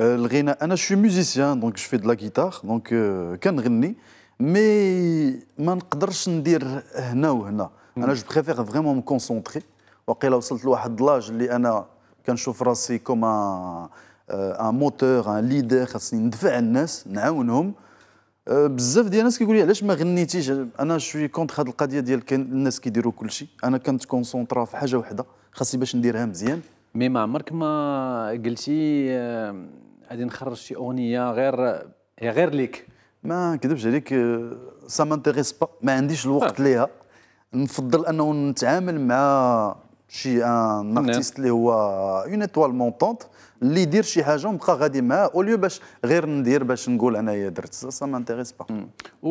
الغناء انا شو ميوزيسيان دونك جو في دو لا دونك كنغني مي ما نقدرش ندير هنا وهنا انا جو بريفير فريمون مكونسونطري وقيلا وصلت لواحد لاج اللي انا كنشوف راسي كوم ان موتور ان ليدر خاصني ندفع الناس نعاونهم بزاف ديال الناس كيقول لي علاش ما غنيتيش انا شوي كونتر هذه القضيه ديال الناس كيديروا كل شيء انا كنت كونسونطرا في حاجه وحده خاصني باش نديرها مزيان مي ما عمرك ما قلتي غادي نخرج شي اغنيه غير هي غير ليك ما نكذبش عليك سا مانتيريس با ما عنديش الوقت آه. ليها نفضل انه نتعامل مع شي ان آه، نعم. ارتيست اللي هو اون ايتوال مونطونت اللي يدير شي حاجه ونبقى غادي معاه اوليو باش غير ندير باش نقول انايا درت سا مانتيريس با